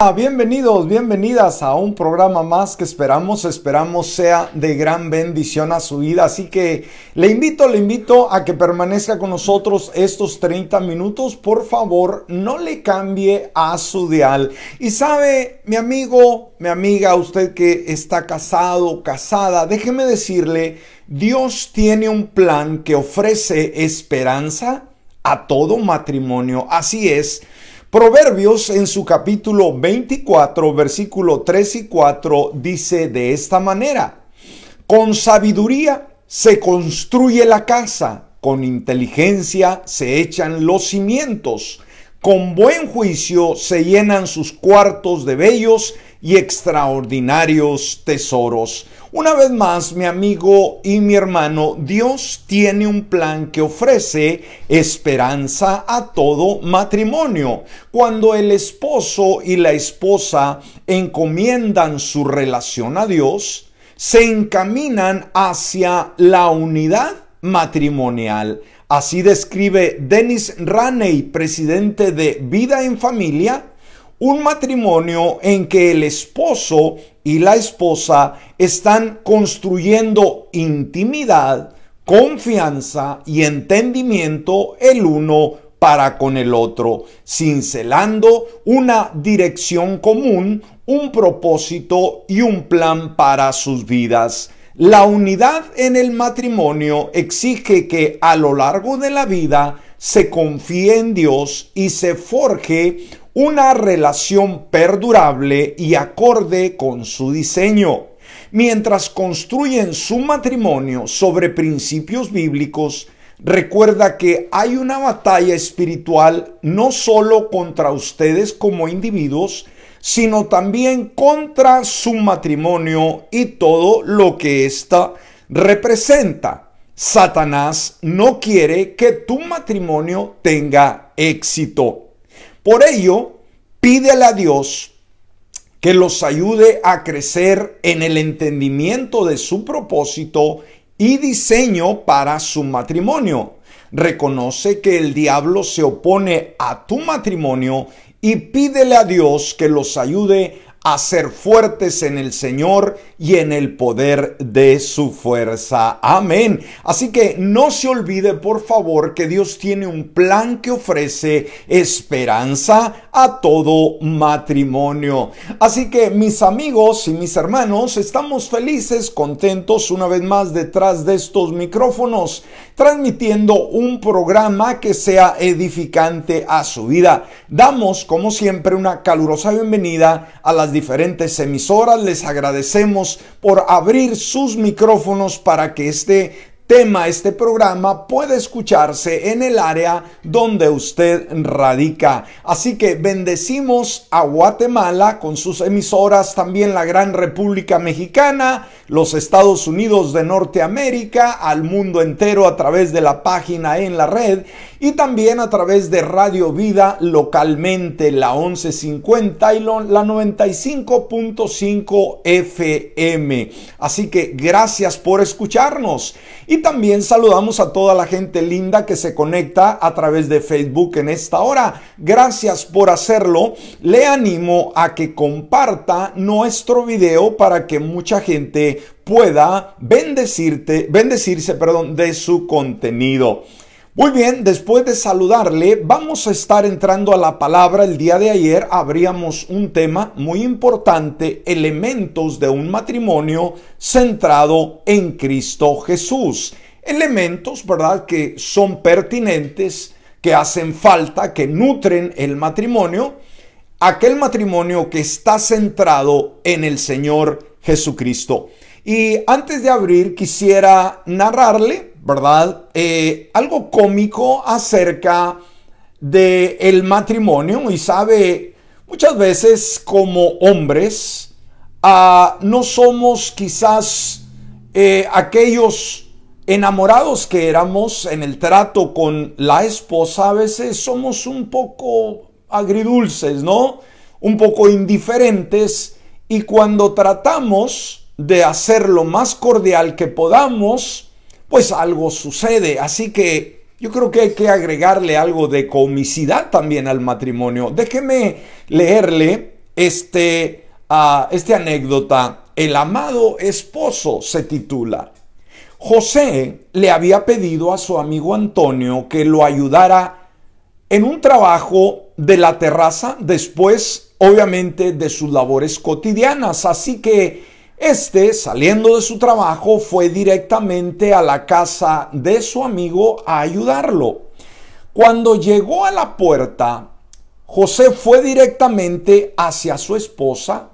Ah, bienvenidos, bienvenidas a un programa más que esperamos, esperamos sea de gran bendición a su vida. Así que le invito, le invito a que permanezca con nosotros estos 30 minutos. Por favor, no le cambie a su dial. Y sabe, mi amigo, mi amiga, usted que está casado, casada, déjeme decirle, Dios tiene un plan que ofrece esperanza a todo matrimonio. Así es. Proverbios en su capítulo 24, versículo 3 y 4 dice de esta manera, con sabiduría se construye la casa, con inteligencia se echan los cimientos, con buen juicio se llenan sus cuartos de bellos y extraordinarios tesoros. Una vez más, mi amigo y mi hermano, Dios tiene un plan que ofrece esperanza a todo matrimonio. Cuando el esposo y la esposa encomiendan su relación a Dios, se encaminan hacia la unidad matrimonial. Así describe Dennis Raney, presidente de Vida en Familia, un matrimonio en que el esposo y la esposa están construyendo intimidad, confianza y entendimiento el uno para con el otro, cincelando una dirección común, un propósito y un plan para sus vidas. La unidad en el matrimonio exige que a lo largo de la vida se confíe en Dios y se forje una relación perdurable y acorde con su diseño, mientras construyen su matrimonio sobre principios bíblicos Recuerda que hay una batalla espiritual no solo contra ustedes como individuos, sino también contra su matrimonio y todo lo que ésta representa. Satanás no quiere que tu matrimonio tenga éxito. Por ello, Pídele a Dios que los ayude a crecer en el entendimiento de su propósito y diseño para su matrimonio. Reconoce que el diablo se opone a tu matrimonio y pídele a Dios que los ayude a ser fuertes en el Señor y en el poder de su fuerza. Amén. Así que no se olvide, por favor, que Dios tiene un plan que ofrece esperanza, a todo matrimonio. Así que mis amigos y mis hermanos, estamos felices, contentos una vez más detrás de estos micrófonos, transmitiendo un programa que sea edificante a su vida. Damos, como siempre, una calurosa bienvenida a las diferentes emisoras. Les agradecemos por abrir sus micrófonos para que este tema este programa puede escucharse en el área donde usted radica. Así que bendecimos a Guatemala con sus emisoras, también la gran República Mexicana, los Estados Unidos de Norteamérica, al mundo entero a través de la página en la red y también a través de Radio Vida localmente la 1150 y la 95.5 FM. Así que gracias por escucharnos y también saludamos a toda la gente linda que se conecta a través de Facebook en esta hora. Gracias por hacerlo. Le animo a que comparta nuestro video para que mucha gente pueda bendecirte, bendecirse, perdón, de su contenido. Muy bien, después de saludarle, vamos a estar entrando a la palabra. El día de ayer abríamos un tema muy importante, elementos de un matrimonio centrado en Cristo Jesús. Elementos, ¿verdad?, que son pertinentes, que hacen falta, que nutren el matrimonio. Aquel matrimonio que está centrado en el Señor Jesucristo. Y antes de abrir, quisiera narrarle ¿verdad? Eh, algo cómico acerca del el matrimonio y sabe, muchas veces como hombres, ah, no somos quizás eh, aquellos enamorados que éramos en el trato con la esposa, a veces somos un poco agridulces, ¿no? Un poco indiferentes y cuando tratamos de hacer lo más cordial que podamos, pues algo sucede. Así que yo creo que hay que agregarle algo de comicidad también al matrimonio. Déjeme leerle este, ah, este anécdota. El amado esposo se titula. José le había pedido a su amigo Antonio que lo ayudara en un trabajo de la terraza después, obviamente, de sus labores cotidianas. Así que este, saliendo de su trabajo, fue directamente a la casa de su amigo a ayudarlo. Cuando llegó a la puerta, José fue directamente hacia su esposa,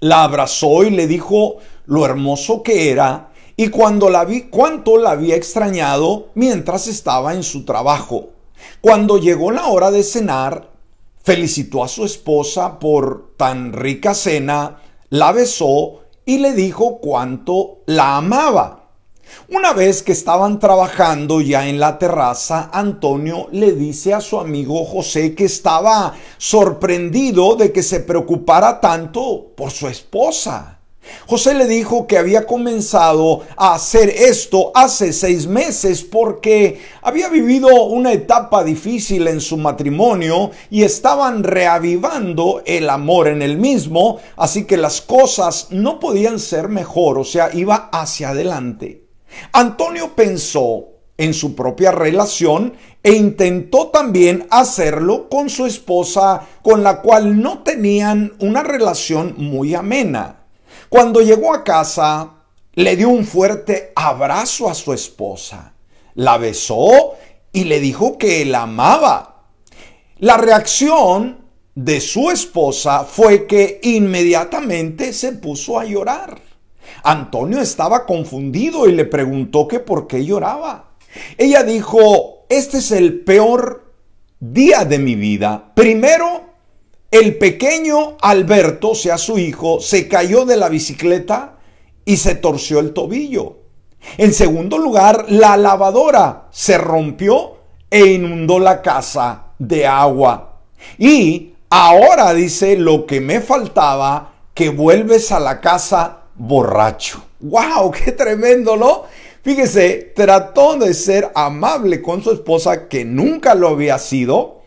la abrazó y le dijo lo hermoso que era y cuando la vi, cuánto la había extrañado mientras estaba en su trabajo. Cuando llegó la hora de cenar, felicitó a su esposa por tan rica cena la besó y le dijo cuánto la amaba. Una vez que estaban trabajando ya en la terraza, Antonio le dice a su amigo José que estaba sorprendido de que se preocupara tanto por su esposa. José le dijo que había comenzado a hacer esto hace seis meses porque había vivido una etapa difícil en su matrimonio y estaban reavivando el amor en el mismo, así que las cosas no podían ser mejor, o sea, iba hacia adelante. Antonio pensó en su propia relación e intentó también hacerlo con su esposa con la cual no tenían una relación muy amena. Cuando llegó a casa, le dio un fuerte abrazo a su esposa, la besó y le dijo que la amaba. La reacción de su esposa fue que inmediatamente se puso a llorar. Antonio estaba confundido y le preguntó que por qué lloraba. Ella dijo, este es el peor día de mi vida. Primero el pequeño Alberto, o sea su hijo, se cayó de la bicicleta y se torció el tobillo. En segundo lugar, la lavadora se rompió e inundó la casa de agua. Y ahora dice lo que me faltaba, que vuelves a la casa borracho. ¡Wow! ¡Qué tremendo, ¿no? Fíjese, trató de ser amable con su esposa que nunca lo había sido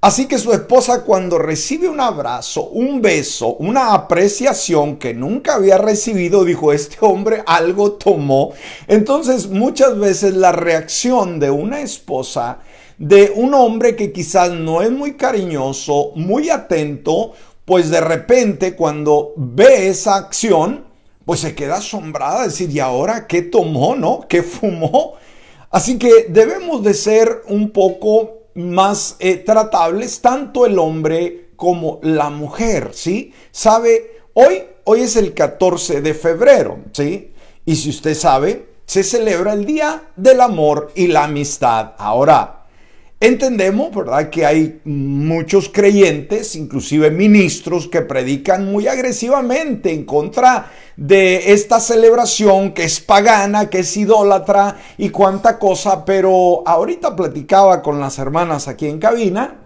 Así que su esposa cuando recibe un abrazo, un beso, una apreciación que nunca había recibido, dijo, este hombre algo tomó. Entonces muchas veces la reacción de una esposa, de un hombre que quizás no es muy cariñoso, muy atento, pues de repente cuando ve esa acción, pues se queda asombrada, decir, ¿y ahora qué tomó, no? ¿Qué fumó? Así que debemos de ser un poco más eh, tratables, tanto el hombre como la mujer, ¿sí? Sabe, hoy, hoy es el 14 de febrero, ¿sí? Y si usted sabe, se celebra el Día del Amor y la Amistad. Ahora, Entendemos, ¿verdad?, que hay muchos creyentes, inclusive ministros, que predican muy agresivamente en contra de esta celebración que es pagana, que es idólatra y cuánta cosa, pero ahorita platicaba con las hermanas aquí en cabina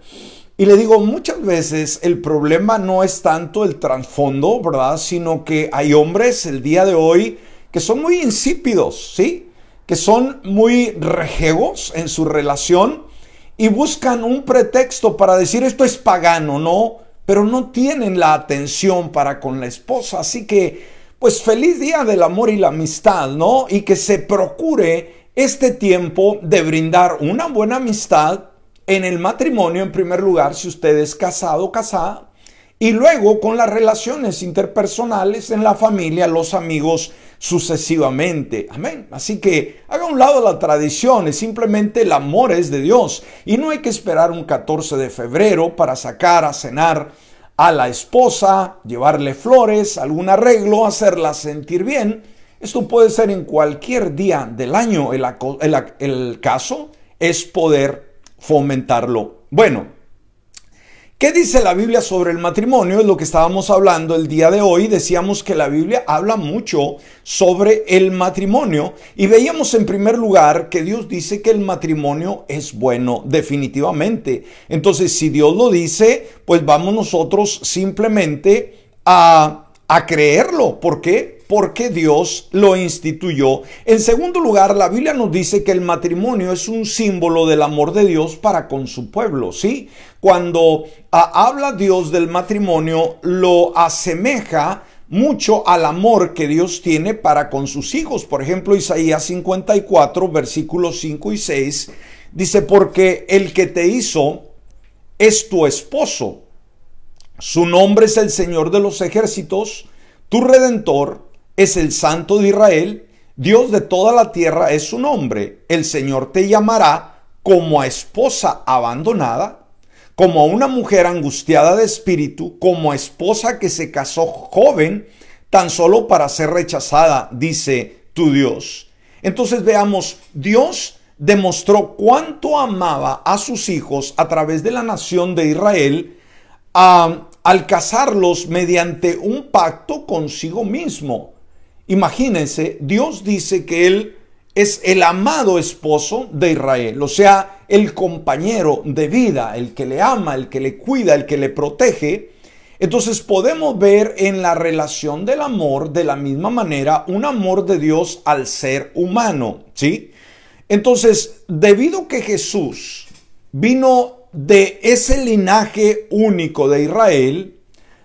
y le digo, muchas veces el problema no es tanto el trasfondo, ¿verdad?, sino que hay hombres el día de hoy que son muy insípidos, ¿sí? Que son muy rejegos en su relación y buscan un pretexto para decir esto es pagano, ¿no? Pero no tienen la atención para con la esposa. Así que, pues feliz día del amor y la amistad, ¿no? Y que se procure este tiempo de brindar una buena amistad en el matrimonio en primer lugar, si usted es casado o casada y luego con las relaciones interpersonales en la familia, los amigos sucesivamente. Amén. Así que haga un lado la tradición. Es simplemente el amor es de Dios y no hay que esperar un 14 de febrero para sacar a cenar a la esposa, llevarle flores, algún arreglo, hacerla sentir bien. Esto puede ser en cualquier día del año. el caso es poder fomentarlo. Bueno, ¿Qué dice la Biblia sobre el matrimonio? Es lo que estábamos hablando el día de hoy. Decíamos que la Biblia habla mucho sobre el matrimonio y veíamos en primer lugar que Dios dice que el matrimonio es bueno definitivamente. Entonces, si Dios lo dice, pues vamos nosotros simplemente a, a creerlo. ¿Por qué? porque Dios lo instituyó. En segundo lugar, la Biblia nos dice que el matrimonio es un símbolo del amor de Dios para con su pueblo, ¿sí? Cuando ah, habla Dios del matrimonio, lo asemeja mucho al amor que Dios tiene para con sus hijos. Por ejemplo, Isaías 54, versículos 5 y 6, dice, porque el que te hizo es tu esposo. Su nombre es el Señor de los ejércitos, tu redentor, es el Santo de Israel, Dios de toda la tierra es su nombre. El Señor te llamará como a esposa abandonada, como a una mujer angustiada de espíritu, como a esposa que se casó joven, tan solo para ser rechazada, dice tu Dios. Entonces veamos, Dios demostró cuánto amaba a sus hijos a través de la nación de Israel ah, al casarlos mediante un pacto consigo mismo. Imagínense, Dios dice que Él es el amado esposo de Israel, o sea, el compañero de vida, el que le ama, el que le cuida, el que le protege. Entonces podemos ver en la relación del amor de la misma manera un amor de Dios al ser humano, ¿sí? Entonces, debido que Jesús vino de ese linaje único de Israel,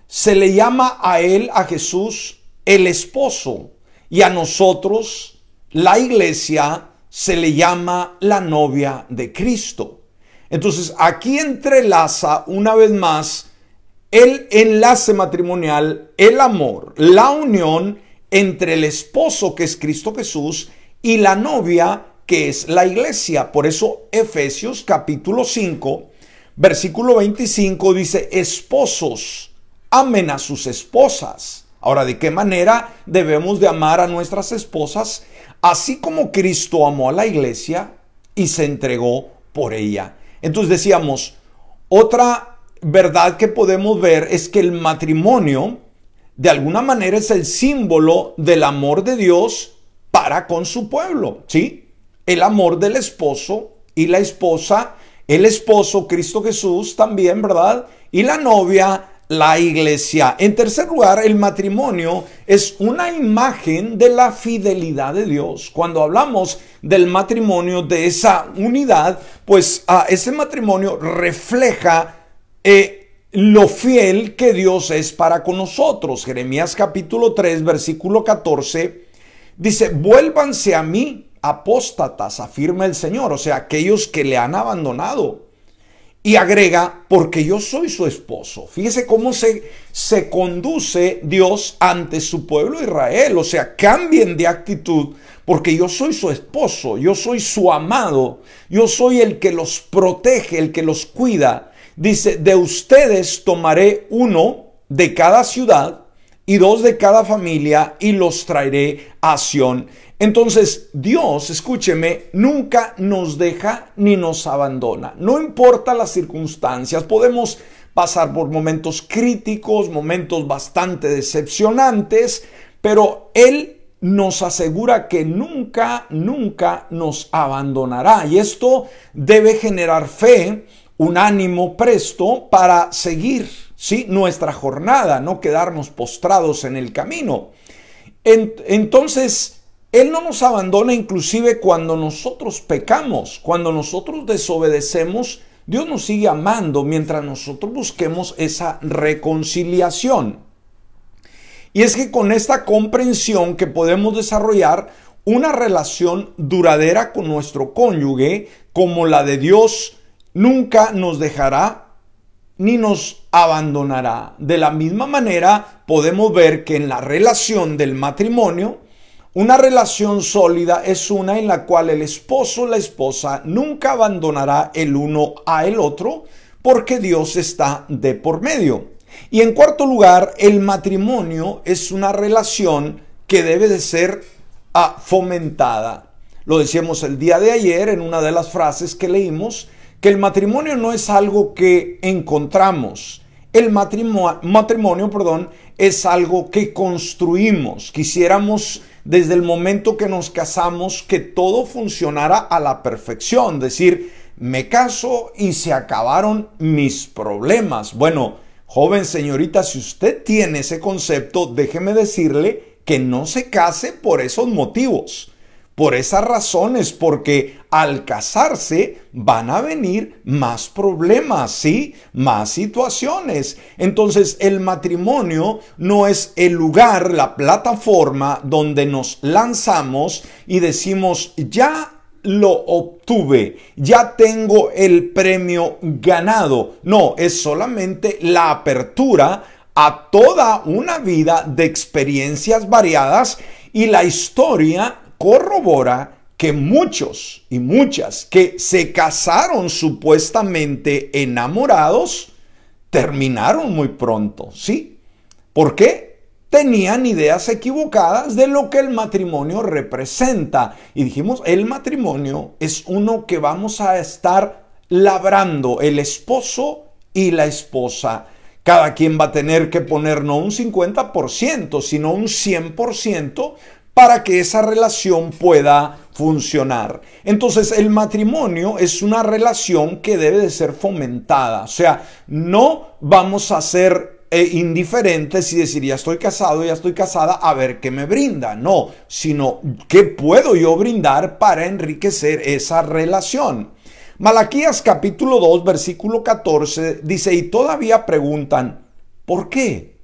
se le llama a él, a Jesús, el esposo y a nosotros, la iglesia, se le llama la novia de Cristo. Entonces aquí entrelaza una vez más el enlace matrimonial, el amor, la unión entre el esposo que es Cristo Jesús y la novia que es la iglesia. Por eso Efesios capítulo 5, versículo 25 dice, esposos, amen a sus esposas Ahora, ¿de qué manera debemos de amar a nuestras esposas así como Cristo amó a la iglesia y se entregó por ella? Entonces decíamos, otra verdad que podemos ver es que el matrimonio de alguna manera es el símbolo del amor de Dios para con su pueblo, ¿sí? El amor del esposo y la esposa, el esposo Cristo Jesús también, ¿verdad? Y la novia la iglesia. En tercer lugar, el matrimonio es una imagen de la fidelidad de Dios. Cuando hablamos del matrimonio, de esa unidad, pues ah, ese matrimonio refleja eh, lo fiel que Dios es para con nosotros. Jeremías capítulo 3, versículo 14, dice, vuélvanse a mí apóstatas, afirma el Señor, o sea, aquellos que le han abandonado y agrega, porque yo soy su esposo. Fíjese cómo se, se conduce Dios ante su pueblo Israel. O sea, cambien de actitud, porque yo soy su esposo, yo soy su amado, yo soy el que los protege, el que los cuida. Dice, de ustedes tomaré uno de cada ciudad y dos de cada familia y los traeré a Sion. Entonces, Dios, escúcheme, nunca nos deja ni nos abandona. No importa las circunstancias, podemos pasar por momentos críticos, momentos bastante decepcionantes, pero Él nos asegura que nunca, nunca nos abandonará. Y esto debe generar fe, un ánimo presto para seguir ¿sí? nuestra jornada, no quedarnos postrados en el camino. entonces, él no nos abandona inclusive cuando nosotros pecamos, cuando nosotros desobedecemos. Dios nos sigue amando mientras nosotros busquemos esa reconciliación. Y es que con esta comprensión que podemos desarrollar una relación duradera con nuestro cónyuge, como la de Dios, nunca nos dejará ni nos abandonará. De la misma manera, podemos ver que en la relación del matrimonio, una relación sólida es una en la cual el esposo o la esposa nunca abandonará el uno a el otro porque Dios está de por medio. Y en cuarto lugar, el matrimonio es una relación que debe de ser ah, fomentada. Lo decíamos el día de ayer en una de las frases que leímos, que el matrimonio no es algo que encontramos. El matrimonio, matrimonio perdón, es algo que construimos. Quisiéramos desde el momento que nos casamos que todo funcionara a la perfección, decir, me caso y se acabaron mis problemas. Bueno, joven señorita, si usted tiene ese concepto, déjeme decirle que no se case por esos motivos por esas razones, porque al casarse van a venir más problemas, ¿sí? Más situaciones. Entonces el matrimonio no es el lugar, la plataforma donde nos lanzamos y decimos, ya lo obtuve, ya tengo el premio ganado. No, es solamente la apertura a toda una vida de experiencias variadas y la historia corrobora que muchos y muchas que se casaron supuestamente enamorados, terminaron muy pronto, ¿sí? Porque Tenían ideas equivocadas de lo que el matrimonio representa. Y dijimos, el matrimonio es uno que vamos a estar labrando, el esposo y la esposa. Cada quien va a tener que poner no un 50%, sino un 100% para que esa relación pueda funcionar. Entonces el matrimonio es una relación que debe de ser fomentada. O sea, no vamos a ser eh, indiferentes y decir ya estoy casado, ya estoy casada, a ver qué me brinda. No, sino qué puedo yo brindar para enriquecer esa relación. Malaquías capítulo 2, versículo 14 dice, y todavía preguntan, ¿por qué?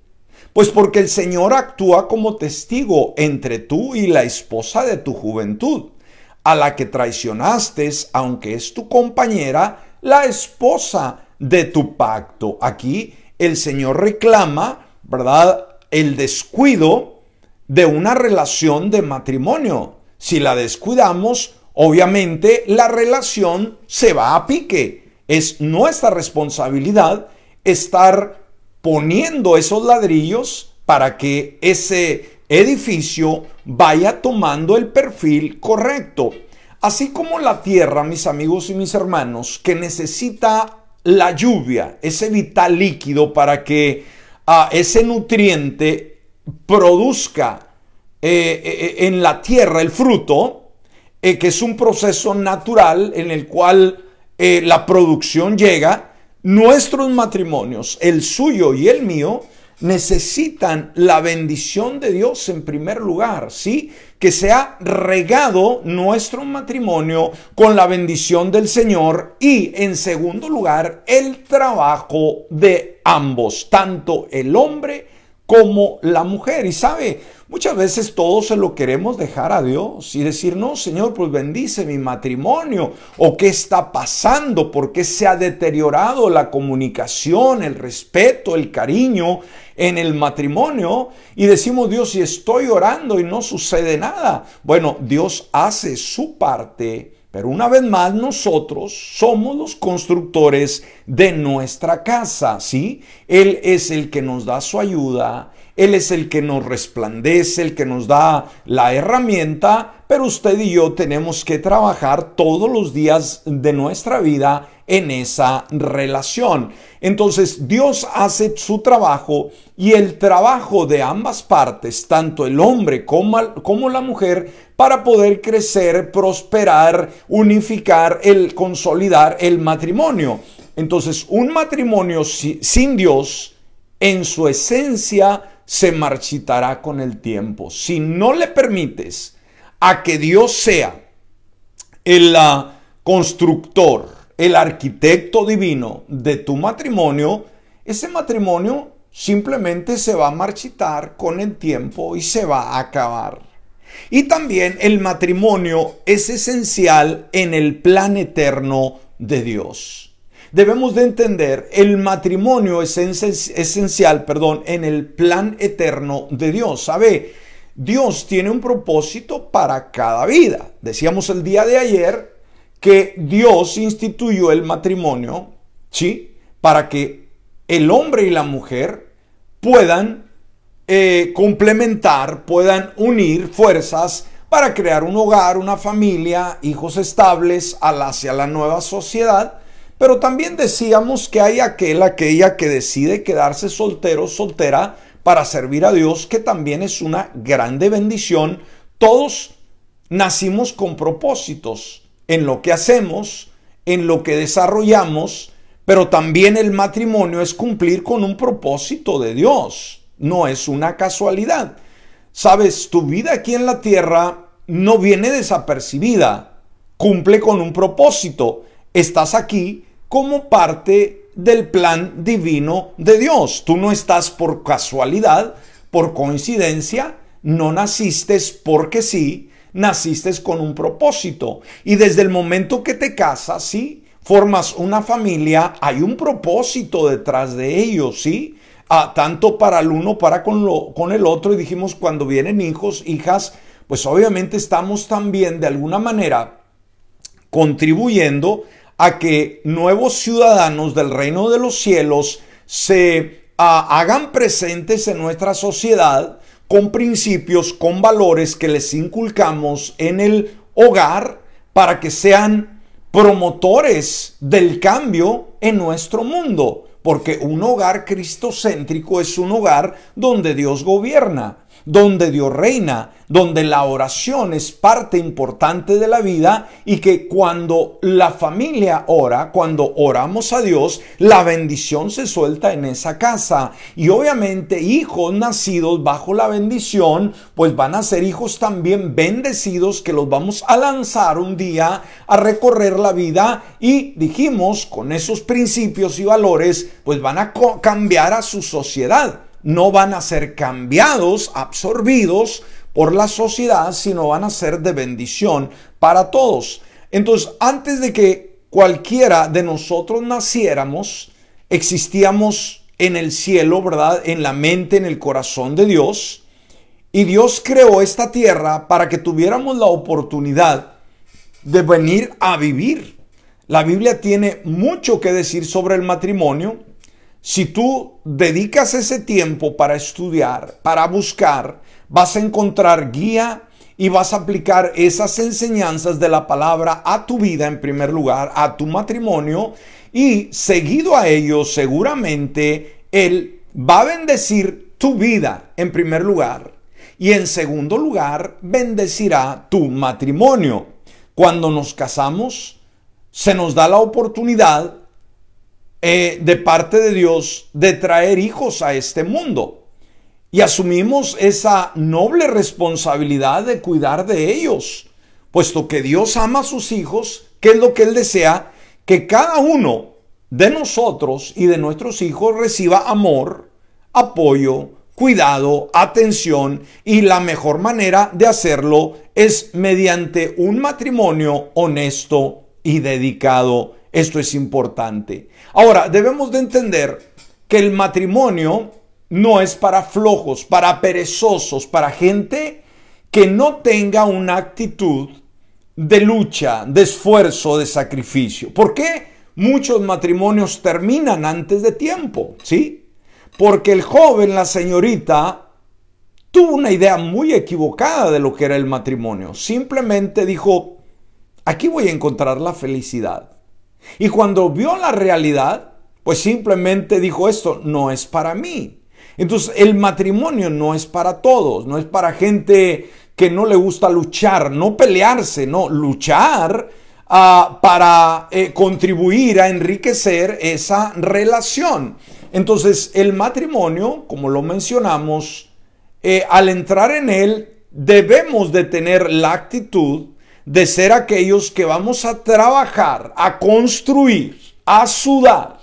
Pues porque el Señor actúa como testigo entre tú y la esposa de tu juventud, a la que traicionaste, aunque es tu compañera, la esposa de tu pacto. Aquí el Señor reclama, ¿verdad?, el descuido de una relación de matrimonio. Si la descuidamos, obviamente la relación se va a pique. Es nuestra responsabilidad estar poniendo esos ladrillos para que ese edificio vaya tomando el perfil correcto. Así como la tierra, mis amigos y mis hermanos, que necesita la lluvia, ese vital líquido para que ah, ese nutriente produzca eh, eh, eh, en la tierra el fruto, que es un proceso natural en el cual la producción llega, Nuestros matrimonios, el suyo y el mío, necesitan la bendición de Dios en primer lugar, ¿sí? Que sea regado nuestro matrimonio con la bendición del Señor y en segundo lugar el trabajo de ambos, tanto el hombre como la mujer. Y sabe, muchas veces todos se lo queremos dejar a Dios y decir, no, Señor, pues bendice mi matrimonio. ¿O qué está pasando? ¿Por qué se ha deteriorado la comunicación, el respeto, el cariño en el matrimonio? Y decimos, Dios, y estoy orando y no sucede nada. Bueno, Dios hace su parte pero una vez más, nosotros somos los constructores de nuestra casa, ¿sí? Él es el que nos da su ayuda, Él es el que nos resplandece, el que nos da la herramienta, pero usted y yo tenemos que trabajar todos los días de nuestra vida en esa relación. Entonces Dios hace su trabajo y el trabajo de ambas partes, tanto el hombre como, la mujer, para poder crecer, prosperar, unificar, el consolidar el matrimonio. Entonces un matrimonio sin Dios, en su esencia, se marchitará con el tiempo. Si no le permites a que Dios sea el ah, constructor, el arquitecto divino de tu matrimonio, ese matrimonio simplemente se va a marchitar con el tiempo y se va a acabar. Y también el matrimonio es esencial en el plan eterno de Dios. Debemos de entender, el matrimonio es esencial, perdón, en el plan eterno de Dios. ¿Sabe? Dios tiene un propósito para cada vida. Decíamos el día de ayer, que Dios instituyó el matrimonio, ¿sí? Para que el hombre y la mujer puedan eh, complementar, puedan unir fuerzas para crear un hogar, una familia, hijos estables hacia la nueva sociedad. Pero también decíamos que hay aquel, aquella que decide quedarse soltero, soltera, para servir a Dios, que también es una grande bendición. Todos nacimos con propósitos en lo que hacemos, en lo que desarrollamos, pero también el matrimonio es cumplir con un propósito de Dios. No es una casualidad. Sabes, tu vida aquí en la tierra no viene desapercibida. Cumple con un propósito. Estás aquí como parte del plan divino de Dios. Tú no estás por casualidad, por coincidencia, no naciste porque sí, naciste con un propósito. Y desde el momento que te casas, ¿sí? Formas una familia, hay un propósito detrás de ellos ¿sí? Ah, tanto para el uno, para con, lo, con el otro. Y dijimos, cuando vienen hijos, hijas, pues obviamente estamos también de alguna manera contribuyendo a que nuevos ciudadanos del reino de los cielos se ah, hagan presentes en nuestra sociedad con principios, con valores que les inculcamos en el hogar para que sean promotores del cambio en nuestro mundo. Porque un hogar cristocéntrico es un hogar donde Dios gobierna, donde Dios reina, donde la oración es parte importante de la vida y que cuando la familia ora, cuando oramos a Dios, la bendición se suelta en esa casa. Y obviamente hijos nacidos bajo la bendición, pues van a ser hijos también bendecidos que los vamos a lanzar un día a recorrer la vida y dijimos con esos principios y valores, pues van a cambiar a su sociedad no van a ser cambiados, absorbidos por la sociedad, sino van a ser de bendición para todos. Entonces, antes de que cualquiera de nosotros naciéramos, existíamos en el cielo, ¿verdad? En la mente, en el corazón de Dios. Y Dios creó esta tierra para que tuviéramos la oportunidad de venir a vivir. La Biblia tiene mucho que decir sobre el matrimonio. Si tú dedicas ese tiempo para estudiar, para buscar, vas a encontrar guía y vas a aplicar esas enseñanzas de la palabra a tu vida en primer lugar, a tu matrimonio y seguido a ello seguramente Él va a bendecir tu vida en primer lugar y en segundo lugar bendecirá tu matrimonio. Cuando nos casamos, se nos da la oportunidad eh, de parte de Dios de traer hijos a este mundo. Y asumimos esa noble responsabilidad de cuidar de ellos, puesto que Dios ama a sus hijos, que es lo que Él desea, que cada uno de nosotros y de nuestros hijos reciba amor, apoyo, cuidado, atención y la mejor manera de hacerlo es mediante un matrimonio honesto y dedicado esto es importante. Ahora, debemos de entender que el matrimonio no es para flojos, para perezosos, para gente que no tenga una actitud de lucha, de esfuerzo, de sacrificio. ¿Por qué muchos matrimonios terminan antes de tiempo? ¿Sí? Porque el joven, la señorita, tuvo una idea muy equivocada de lo que era el matrimonio. Simplemente dijo, aquí voy a encontrar la felicidad. Y cuando vio la realidad, pues simplemente dijo esto, no es para mí. Entonces el matrimonio no es para todos, no es para gente que no le gusta luchar, no pelearse, no, luchar ah, para eh, contribuir a enriquecer esa relación. Entonces el matrimonio, como lo mencionamos, eh, al entrar en él, debemos de tener la actitud de ser aquellos que vamos a trabajar, a construir, a sudar,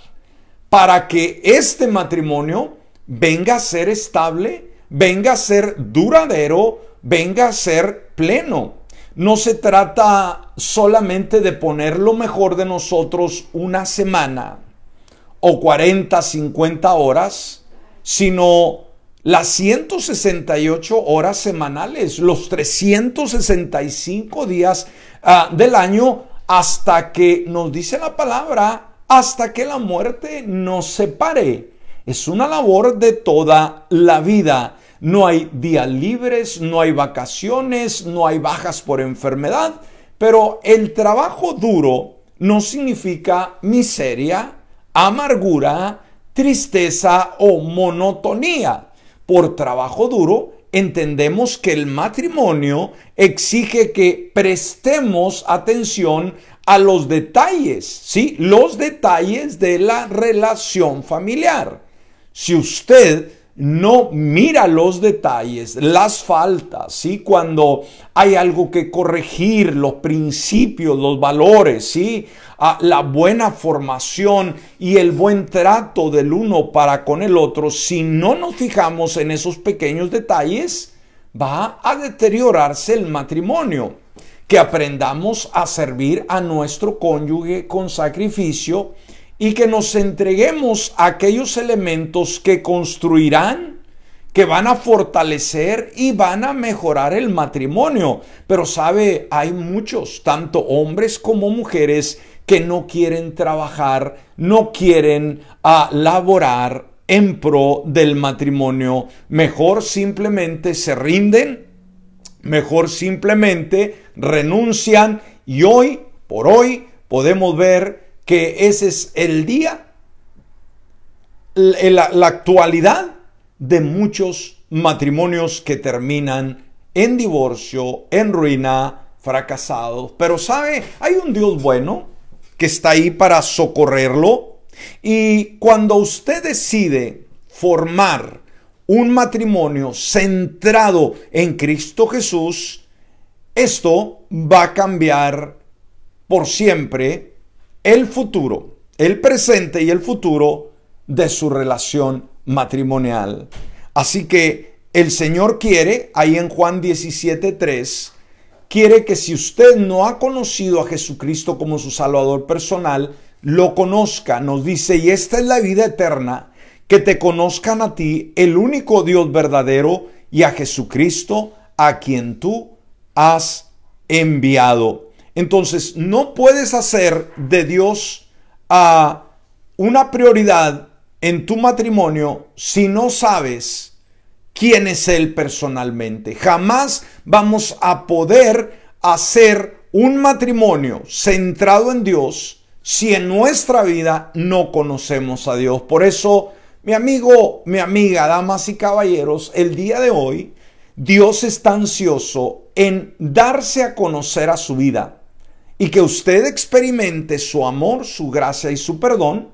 para que este matrimonio venga a ser estable, venga a ser duradero, venga a ser pleno. No se trata solamente de poner lo mejor de nosotros una semana o 40, 50 horas, sino las 168 horas semanales, los 365 días ah, del año, hasta que nos dice la palabra, hasta que la muerte nos separe. Es una labor de toda la vida. No hay días libres, no hay vacaciones, no hay bajas por enfermedad, pero el trabajo duro no significa miseria, amargura, tristeza o monotonía por trabajo duro, entendemos que el matrimonio exige que prestemos atención a los detalles, ¿sí? Los detalles de la relación familiar. Si usted no mira los detalles, las faltas, ¿sí? Cuando hay algo que corregir, los principios, los valores, ¿sí? Ah, la buena formación y el buen trato del uno para con el otro, si no nos fijamos en esos pequeños detalles, va a deteriorarse el matrimonio. Que aprendamos a servir a nuestro cónyuge con sacrificio y que nos entreguemos a aquellos elementos que construirán, que van a fortalecer y van a mejorar el matrimonio. Pero sabe, hay muchos, tanto hombres como mujeres, que no quieren trabajar, no quieren a ah, laborar en pro del matrimonio. Mejor simplemente se rinden, mejor simplemente renuncian y hoy, por hoy, podemos ver que ese es el día, la, actualidad de muchos matrimonios que terminan en divorcio, en ruina, fracasados. Pero sabe, hay un Dios bueno que está ahí para socorrerlo. Y cuando usted decide formar un matrimonio centrado en Cristo Jesús, esto va a cambiar por siempre el futuro, el presente y el futuro de su relación matrimonial. Así que el Señor quiere, ahí en Juan 3, quiere que si usted no ha conocido a Jesucristo como su Salvador personal, lo conozca. Nos dice, y esta es la vida eterna, que te conozcan a ti, el único Dios verdadero, y a Jesucristo, a quien tú has enviado. Entonces, no puedes hacer de Dios a ah, una prioridad en tu matrimonio si no sabes quién es Él personalmente. Jamás vamos a poder hacer un matrimonio centrado en Dios si en nuestra vida no conocemos a Dios. Por eso, mi amigo, mi amiga, damas y caballeros, el día de hoy Dios está ansioso en darse a conocer a su vida y que usted experimente su amor, su gracia y su perdón,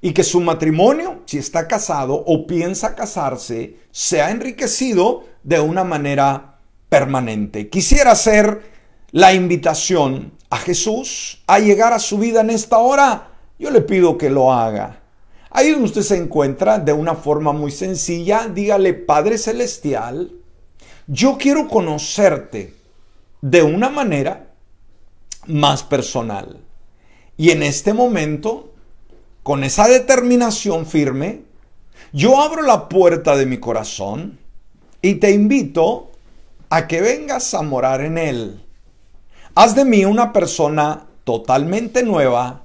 y que su matrimonio, si está casado o piensa casarse, sea enriquecido de una manera permanente. Quisiera hacer la invitación a Jesús a llegar a su vida en esta hora. Yo le pido que lo haga. Ahí donde usted se encuentra de una forma muy sencilla, dígale, Padre Celestial, yo quiero conocerte de una manera más personal. Y en este momento, con esa determinación firme, yo abro la puerta de mi corazón y te invito a que vengas a morar en él. Haz de mí una persona totalmente nueva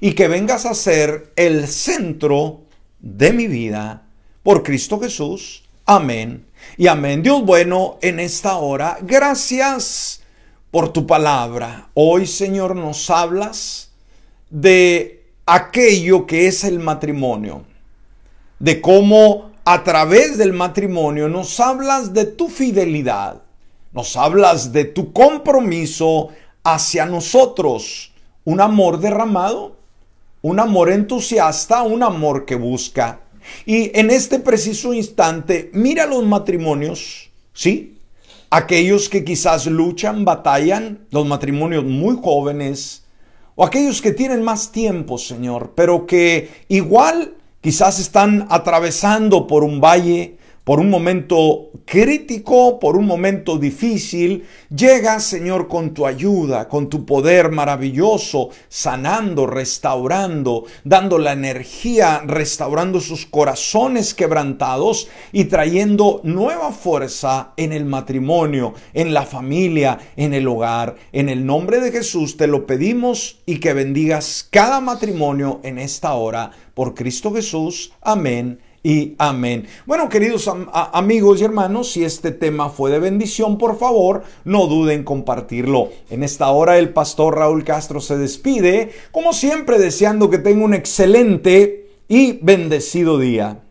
y que vengas a ser el centro de mi vida por Cristo Jesús. Amén. Y amén. Dios bueno, en esta hora, gracias por tu palabra. Hoy, Señor, nos hablas de aquello que es el matrimonio, de cómo a través del matrimonio nos hablas de tu fidelidad, nos hablas de tu compromiso hacia nosotros, un amor derramado, un amor entusiasta, un amor que busca. Y en este preciso instante, mira los matrimonios, ¿sí? aquellos que quizás luchan, batallan, los matrimonios muy jóvenes, o aquellos que tienen más tiempo, Señor, pero que igual quizás están atravesando por un valle, por un momento crítico, por un momento difícil. llega, Señor, con tu ayuda, con tu poder maravilloso, sanando, restaurando, dando la energía, restaurando sus corazones quebrantados y trayendo nueva fuerza en el matrimonio, en la familia, en el hogar. En el nombre de Jesús te lo pedimos y que bendigas cada matrimonio en esta hora. Por Cristo Jesús. Amén y amén. Bueno, queridos amigos y hermanos, si este tema fue de bendición, por favor, no duden en compartirlo. En esta hora el pastor Raúl Castro se despide, como siempre deseando que tenga un excelente y bendecido día.